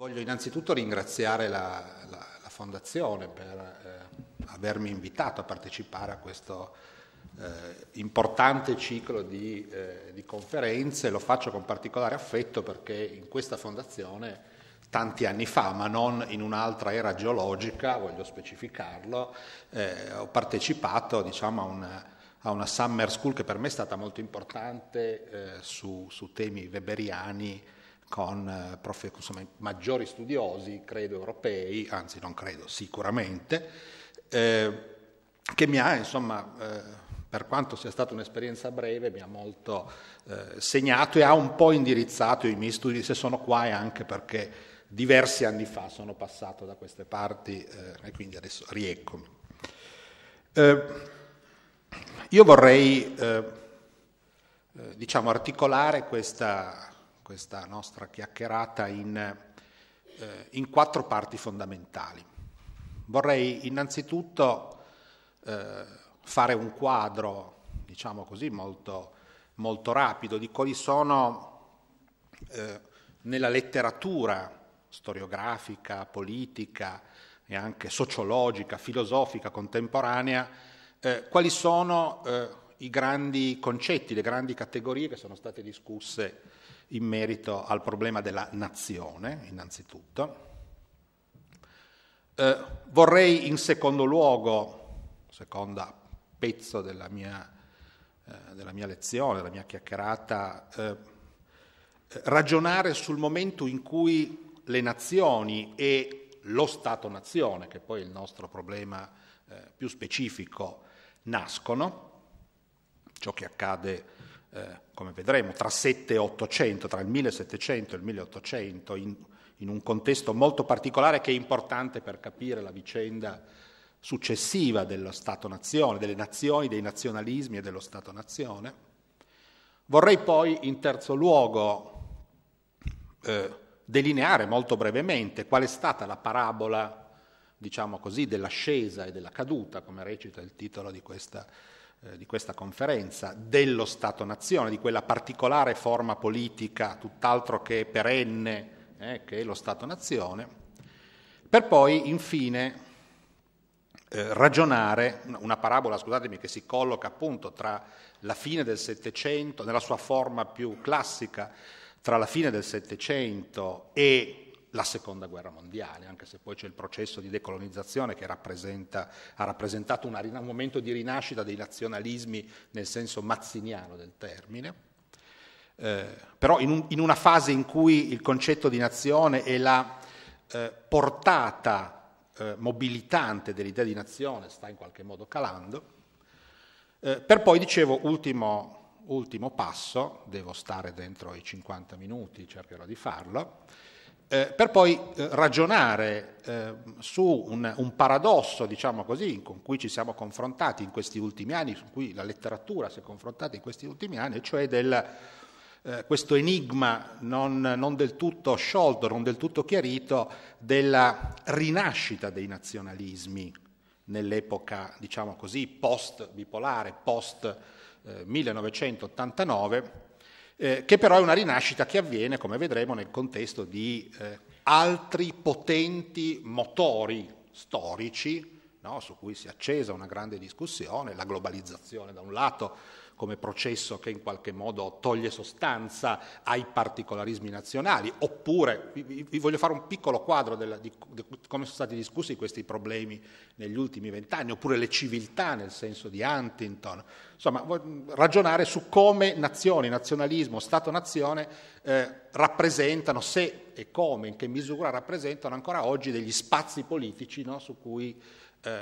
Voglio innanzitutto ringraziare la, la, la Fondazione per eh, avermi invitato a partecipare a questo eh, importante ciclo di, eh, di, conferenze. Lo faccio con particolare affetto perché in questa Fondazione tanti anni fa, ma non in un'altra era geologica, voglio specificarlo, eh, ho partecipato diciamo, a una a una summer school che per me è stata molto importante eh, su, su, temi weberiani con eh, prof, insomma, maggiori studiosi, credo europei, anzi non credo, sicuramente, eh, che mi ha, insomma, eh, per quanto sia stata un'esperienza breve, mi ha molto eh, segnato e ha un po' indirizzato i miei studi, se sono qua è anche perché diversi anni fa sono passato da queste parti eh, e quindi adesso rieccomi. Eh, io vorrei, diciamo, articolare questa questa nostra chiacchierata in, eh, in quattro parti fondamentali. Vorrei innanzitutto eh, fare un quadro, diciamo così, molto, molto rapido di quali sono eh, nella letteratura storiografica, politica e anche sociologica, filosofica contemporanea, eh, quali sono eh, i grandi concetti, le grandi categorie che sono state discusse in merito al problema della nazione, innanzitutto. Eh, vorrei in secondo luogo, secondo pezzo della mia, eh, della mia lezione, della mia chiacchierata, eh, ragionare sul momento in cui le nazioni e lo Stato-nazione, che poi è il nostro problema eh, più specifico, nascono, ciò che accade eh, come vedremo, tra 7 e 800, tra il 1700 e il 1800, in, in un contesto molto particolare che è importante per capire la vicenda successiva dello Stato-nazione, delle nazioni, dei nazionalismi e dello Stato-nazione. Vorrei poi, in terzo luogo, eh, delineare molto brevemente qual è stata la parabola, diciamo così, dell'ascesa e della caduta, come recita il titolo di questa eh, di questa conferenza, dello Stato-nazione, di quella particolare forma politica tutt'altro che perenne eh, che è lo Stato-nazione, per poi infine eh, ragionare, una parabola, scusatemi, che si colloca appunto tra la fine del Settecento, nella sua forma più classica, tra la fine del Settecento e la seconda guerra mondiale, anche se poi c'è il processo di decolonizzazione che rappresenta, ha rappresentato una, un momento di rinascita dei nazionalismi nel senso mazziniano del termine. Eh, però in, un, in, una fase in cui il concetto di nazione e la eh, portata eh, mobilitante dell'idea di nazione sta in qualche modo calando, eh, per poi, dicevo, ultimo, ultimo passo, devo stare dentro i 50 minuti, cercherò di farlo, eh, per poi eh, ragionare eh, su un, un, paradosso, diciamo così, con cui ci siamo confrontati in questi ultimi anni, con cui la letteratura si è confrontata in questi ultimi anni, cioè del, eh, questo enigma non, non, del tutto sciolto, non del tutto chiarito, della rinascita dei nazionalismi nell'epoca, diciamo così, post-bipolare, post-1989 eh, eh, che però è una rinascita che avviene, come vedremo, nel contesto di eh, altri potenti motori storici no, su cui si è accesa una grande discussione, la globalizzazione da un lato come processo che in qualche modo toglie sostanza ai particolarismi nazionali, oppure vi, voglio fare un piccolo quadro della, di, di, come sono stati discussi questi problemi negli ultimi vent'anni, oppure le civiltà nel senso di Huntington, Insomma, mm, ragionare su come nazioni, nazionalismo, Stato-nazione eh, rappresentano, se e come, in che misura rappresentano ancora oggi degli spazi politici no, su cui eh,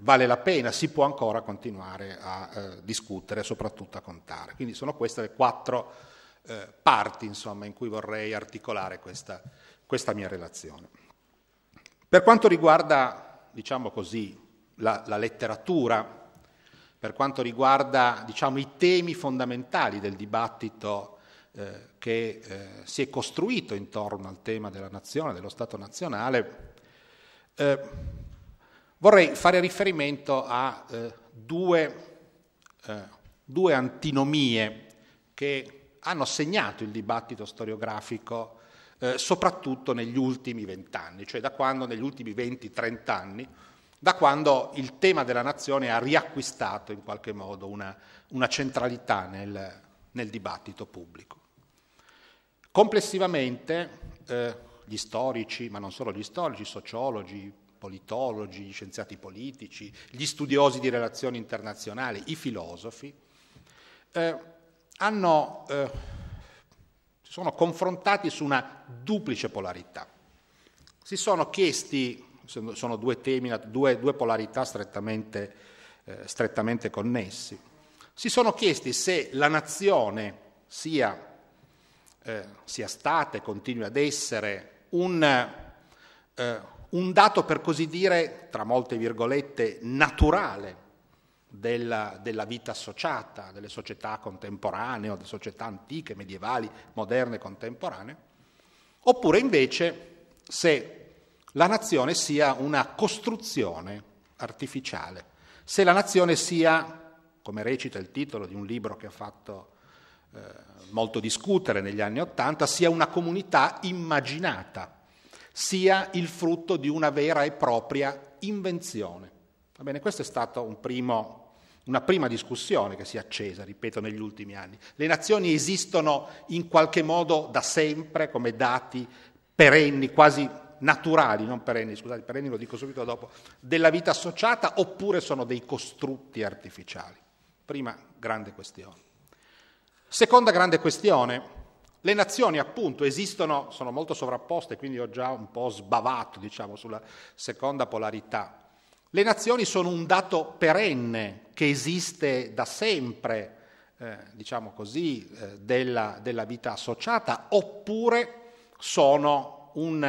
vale la pena, si può ancora continuare a eh, discutere e soprattutto a contare. Quindi sono queste le quattro eh, parti insomma, in cui vorrei articolare questa, questa mia relazione. Per quanto riguarda, diciamo così, la, la letteratura, per quanto riguarda diciamo, i temi fondamentali del dibattito eh, che eh, si è costruito intorno al tema della nazione, dello Stato nazionale, eh, vorrei fare riferimento a eh, due, eh, due, antinomie che hanno segnato il dibattito storiografico eh, soprattutto negli ultimi vent'anni, cioè da quando negli ultimi 20-30 anni da quando il tema della nazione ha riacquistato in qualche modo una, una centralità nel, nel, dibattito pubblico. Complessivamente eh, gli storici, ma non solo gli storici, sociologi, politologi, scienziati politici, gli studiosi di relazioni internazionali, i filosofi, eh, hanno, eh, sono confrontati su una duplice polarità. Si sono chiesti sono due temi, due, due polarità strettamente, eh, strettamente connessi. Si sono chiesti se la nazione sia eh, sia stata e continui ad essere un, eh, un, dato, per così dire, tra molte virgolette, naturale della, della, vita associata, delle società contemporanee o delle società antiche, medievali, moderne, contemporanee, oppure invece se la nazione sia una costruzione artificiale, se la nazione sia, come recita il titolo di un libro che ha fatto eh, molto discutere negli anni Ottanta, sia una comunità immaginata, sia il frutto di una vera e propria invenzione. Va bene, questa è stata un una prima discussione che si è accesa, ripeto, negli ultimi anni. Le nazioni esistono in qualche modo da sempre come dati perenni, quasi naturali, non perenni, scusate, perenni lo dico subito dopo, della vita associata oppure sono dei costrutti artificiali? Prima grande questione. Seconda grande questione, le nazioni appunto esistono, sono molto sovrapposte, quindi ho già un po' sbavato diciamo, sulla seconda polarità. Le nazioni sono un dato perenne che esiste da sempre, eh, diciamo così, eh, della, della, vita associata, oppure sono un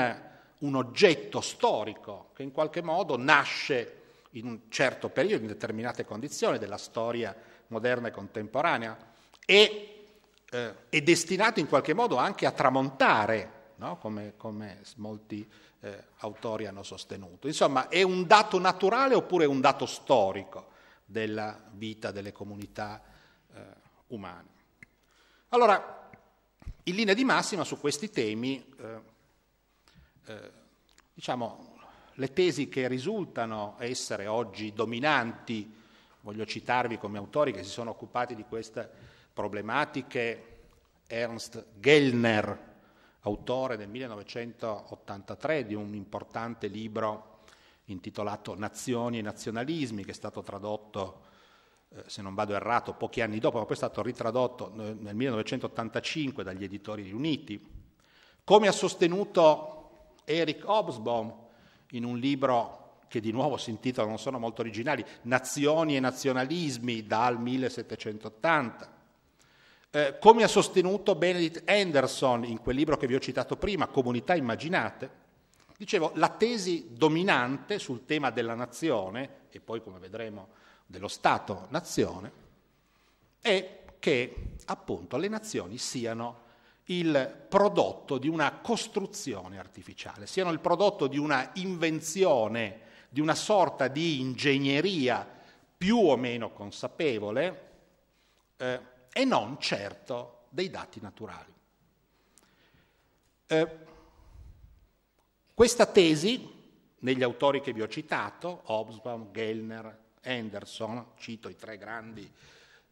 un oggetto storico che in qualche modo nasce in un certo periodo, in determinate condizioni della storia moderna e contemporanea e eh, è destinato in qualche modo anche a tramontare, no? come, come, molti eh, autori hanno sostenuto. Insomma, è un dato naturale oppure è un dato storico della vita delle comunità eh, umane. Allora, in linea di massima su questi temi eh, eh, diciamo, le tesi che risultano essere oggi dominanti, voglio citarvi come autori che si sono occupati di queste problematiche, Ernst Gellner, autore nel 1983 di un importante libro intitolato Nazioni e nazionalismi, che è stato tradotto eh, se non vado errato, pochi anni dopo, ma poi è stato ritradotto nel 1985 dagli editori riuniti, come ha sostenuto Eric Hobsbawm, in un libro che di nuovo si intitola, non sono molto originali, Nazioni e nazionalismi dal 1780. Eh, come ha sostenuto Benedict Anderson in quel libro che vi ho citato prima, Comunità immaginate, dicevo, la tesi dominante sul tema della nazione, e poi come vedremo dello Stato-nazione, è che appunto le nazioni siano il prodotto di una costruzione artificiale, siano il prodotto di una invenzione, di una sorta di ingegneria più o meno consapevole eh, e non certo dei dati naturali. Eh, questa tesi, negli autori che vi ho citato, Hobsbawm, Gellner, Henderson, cito i tre grandi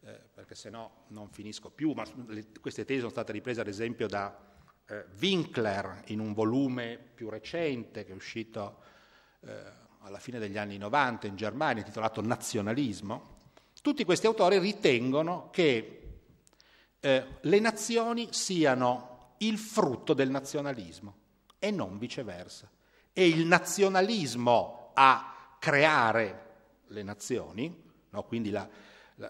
eh, perché se no non finisco più, ma le, queste tesi sono state riprese ad esempio da eh, Winkler in un volume più recente che è uscito eh, alla fine degli anni 90 in Germania, intitolato Nazionalismo. Tutti questi autori ritengono che eh, le nazioni siano il frutto del nazionalismo e non viceversa. E il nazionalismo a creare le nazioni, no? quindi la,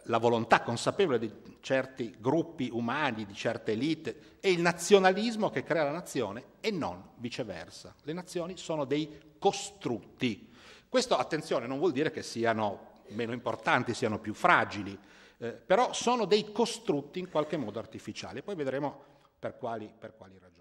la volontà consapevole di certi gruppi umani, di certe elite, è il nazionalismo che crea la nazione e non viceversa. Le nazioni sono dei costrutti. Questo, attenzione, non vuol dire che siano meno importanti, siano più fragili, eh, però sono dei costrutti in qualche modo artificiali. Poi vedremo per quali, per quali ragioni.